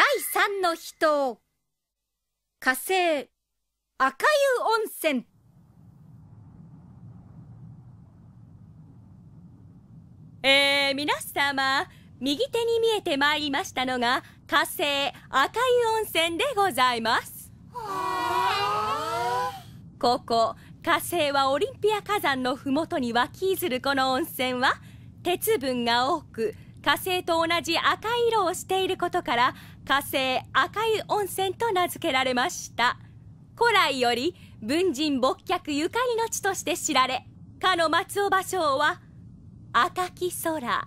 第三の人火星赤湯温泉えー、皆様右手に見えてまいりましたのが火星赤湯温泉でございますここ火星はオリンピア火山の麓に湧き出るこの温泉は鉄分が多く火星と同じ赤い色をしていることから火星赤い温泉と名付けられました古来より文人墨客ゆかりの地として知られかの松尾芭蕉は「赤き空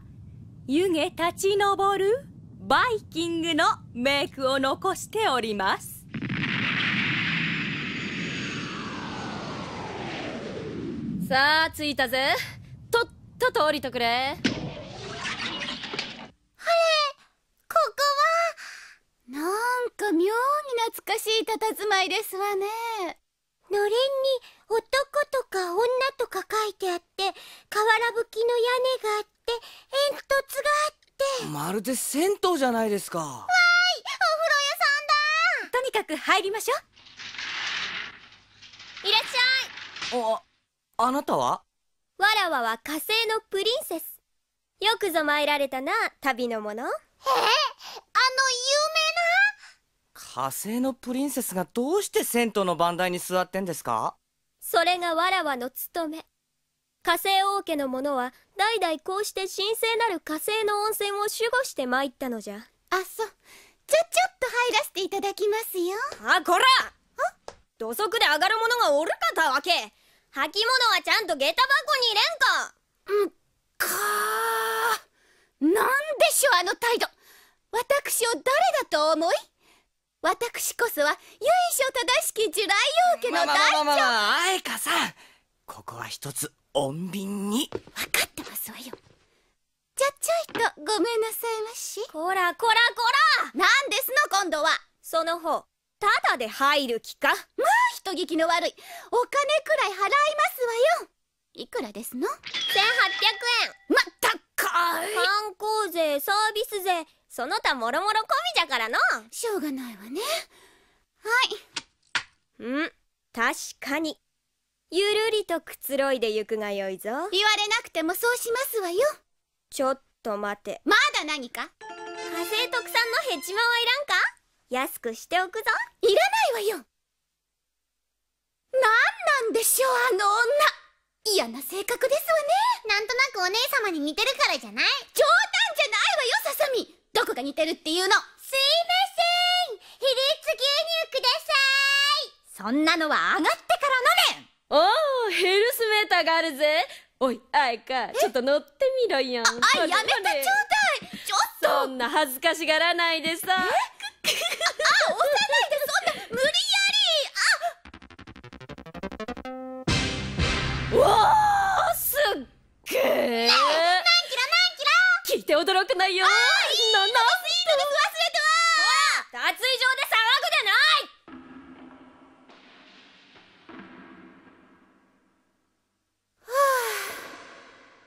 湯気立ち上るバイキング」の名句を残しておりますさあ着いたぜとっとと降りてくれたたずまいですわねのれんに男とか女とか書いてあって瓦ぶきの屋根があって煙突があってまるで銭湯じゃないですかわーいお風呂屋さんだとにかく入りましょういらっしゃいああなたはわらわは火星のプリンセスよくぞ参られたな旅の者えっ火星のプリンセスがどうして銭湯の番台に座ってんですかそれがわらわの務め火星王家の者は代々こうして神聖なる火星の温泉を守護して参ったのじゃあそうちょちょっと入らせていただきますよあこら土足で上がる者がおるかたわけ履物はちゃんと下駄箱に入れんかうんかなんでしょうあの態度私を誰だと思い私こそは由緒正しき地雷王家の大将まあまあまあ、愛花さんここは一つ穏便に分かってますわよじゃちょいとごめんなさいましこらこらこらなんですの今度はその方ただで入る気かまあ人聞きの悪いお金くらい払いますわよいくらですの1800円まったかい観光税その他もろもろ込みじゃからのしょうがないわねはいうん確かにゆるりとくつろいでゆくがよいぞ言われなくてもそうしますわよちょっと待てまだ何か火星特産のヘチマはいらんか安くしておくぞいらないわよ何なんでしょうあの女嫌な性格ですわねなんとなくお姉様に似てるからじゃないが似てるっていうのすいません比率牛乳くださいそんなのは上がってから飲めおおヘルスメーターがあるぜおいあいかちょっと乗ってみろあやめてちょうだいちょっとそんな恥ずかしがらないでさあ押さないでそんな無理やりあわすっげえ何キロ何キロ聞いて驚くないよ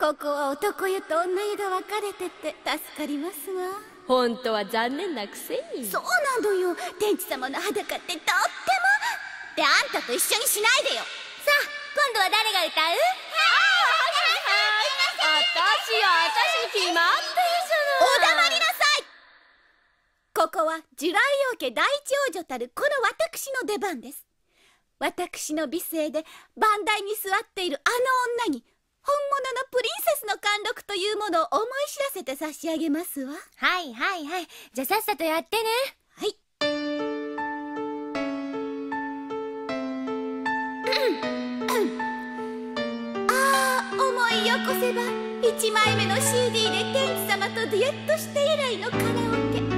ここは男湯と女湯が分かれてて助かりますわ本当は残念なくせにそうなのよ天智様の裸ってとってもってあんたと一緒にしないでよさあ今度は誰が歌うはい私よ私決まってるじゃないお黙りなさいここはジュライ王家第一王女たるこの私の出番です私の美声で番台に座っているあの女に本物もの思い知らせて差し上げますわはいはいはいじゃあさっさとやってねはいよこせば1枚目の CD で天使様とデュエットして以来のカラオケ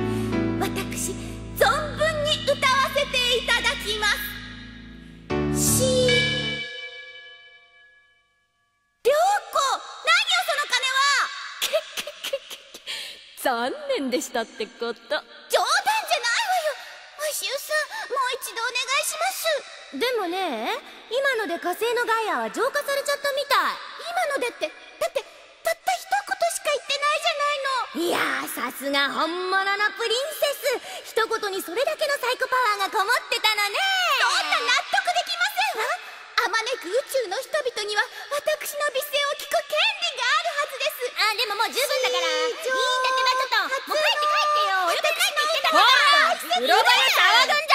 残念でしたってこと冗談じゃないわよ鷲尾さんもう一度お願いしますでもね今ので火星のガイアは浄化されちゃったみたい今のでってだってたった一言しか言ってないじゃないのいやさすが本物のプリンセス一言にそれだけのサイコパワーがこもってたのねそんな納得できませんわあまねく宇宙の人々には私の美声を聞く権利があるはずですあでももう十分だから乌龙茶。